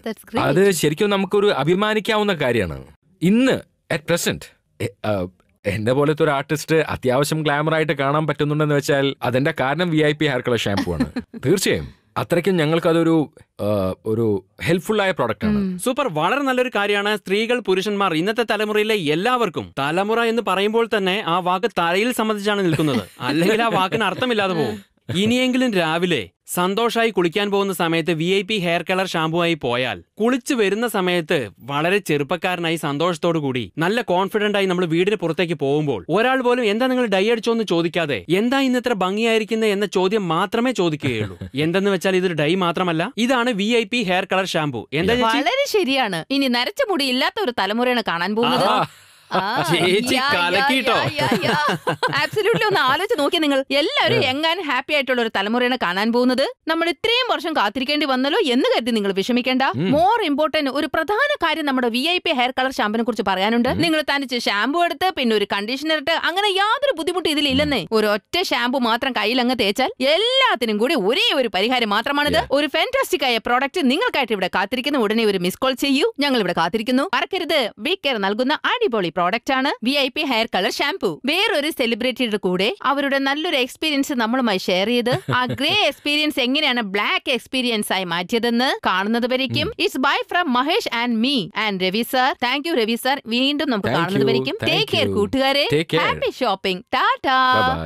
അത് ശരിക്കും നമുക്കൊരു അഭിമാനിക്കാവുന്ന കാര്യമാണ് ഇന്ന് അറ്റ് പ്രസന്റ് എന്നെ പോലത്തെ ഒരു ആർട്ടിസ്റ്റ് അത്യാവശ്യം ഗ്ലാമർ ആയിട്ട് കാണാൻ പറ്റുന്നുണ്ടെന്ന് വെച്ചാൽ അതിന്റെ കാരണം V I P hair colour shampoo ആണ് തീർച്ചയായും അത്രയ്ക്കും ഞങ്ങൾക്കതൊരു ഒരു ഹെൽപ്ഫുള്ളായ പ്രോഡക്റ്റ് ആണ് സൂപ്പർ വളരെ നല്ലൊരു കാര്യമാണ് സ്ത്രീകൾ പുരുഷന്മാർ ഇന്നത്തെ തലമുറയിലെ എല്ലാവർക്കും തലമുറ എന്ന് പറയുമ്പോൾ തന്നെ ആ വാക്ക് തലയിൽ സംബന്ധിച്ചാണ് നിൽക്കുന്നത് അല്ലെങ്കിൽ ആ വാക്കിന് അർത്ഥമില്ലാതെ പോകും ഇനിയെങ്കിലും രാവിലെ സന്തോഷായി കുളിക്കാൻ പോകുന്ന സമയത്ത് V I P hair colour ഷാമ്പുവായി പോയാൽ കുളിച്ചു വരുന്ന സമയത്ത് വളരെ ചെറുപ്പക്കാരനായി സന്തോഷത്തോടു കൂടി നല്ല കോൺഫിഡന്റ് ആയി നമ്മൾ വീടിന് പുറത്തേക്ക് പോകുമ്പോൾ ഒരാൾ പോലും എന്താ നിങ്ങൾ ഡൈ അടിച്ചോ എന്ന് ചോദിക്കാതെ എന്താ ഇന്ന് ഇത്ര ഭംഗിയായിരിക്കുന്നത് എന്ന ചോദ്യം മാത്രമേ ചോദിക്കുകയുള്ളൂ എന്തെന്ന് വെച്ചാൽ ഇതൊരു ഡൈ മാത്രമല്ല ഇതാണ് V I P hair colour shampoo എന്താ വളരെ ശരിയാണ് ഇനി നരച്ച മുടി ഇല്ലാത്ത ഒരു തലമുറയാണ് കാണാൻ പോകുന്നത് ഒന്ന് നോക്കി നിങ്ങൾ എല്ലാവരും എങ്ങാൻ ഹാപ്പി ആയിട്ടുള്ള ഒരു തലമുറയാണ് കാണാൻ പോകുന്നത് നമ്മൾ ഇത്രയും വർഷം കാത്തിരിക്കേണ്ടി വന്നല്ലോ എന്ന് കരുതി നിങ്ങൾ വിഷമിക്കേണ്ട മോർ ഇമ്പോർട്ടന്റ് ഒരു പ്രധാന കാര്യം നമ്മുടെ V I P hair colour ഷാമ്പിനെ കുറിച്ച് പറയാനുണ്ട് നിങ്ങൾ തനിച്ച് ഷാമ്പു എടുത്ത് പിന്നെ ഒരു കണ്ടീഷണർ ഇട്ട് അങ്ങനെ യാതൊരു ബുദ്ധിമുട്ട് ഇതിലില്ലെന്നേ ഒരു ഒറ്റ ഷാമ്പു മാത്രം കയ്യിൽ അങ്ങ് തേച്ചാൽ എല്ലാത്തിനും കൂടി ഒരേ ഒരു പരിഹാരം മാത്രമാണിത് ഒരു ഫാന്റാസ്റ്റിക് ആയ പ്രോഡക്റ്റ് നിങ്ങൾക്കായിട്ട് ഇവിടെ കാത്തിരിക്കുന്ന ഉടനെ ഒരു മിസ് കോൾ ചെയ്യൂ ഞങ്ങൾ ഇവിടെ കാത്തിരിക്കുന്നു മറക്കരുത് വീ കെയർ നൽകുന്ന അടിപൊളി പ്രോഡക്റ്റ് ആണ് V I P hair colour shampoo വേറൊരു സെലിബ്രിറ്റിയുടെ കൂടെ അവരുടെ നല്ലൊരു എക്സ്പീരിയൻസ് നമ്മളുമായി ഷെയർ ചെയ്ത് ആ ഗ്രേ എക്സ്പീരിയൻസ് എങ്ങനെയാണ് ബ്ലാക്ക് എക്സ്പീരിയൻസ് ആയി മാറ്റിയതെന്ന് കാണുന്നത് വരയ്ക്കും it's bye from Mahesh and me and Ravi sir thank you Ravi sir വീണ്ടും നമുക്ക് കാണുന്നത് വരയ്ക്കും ടേക്ക് കെയർ കൂട്ടുകാരെ ഹാപ്പി ഷോപ്പിംഗ് ടാറ്റാ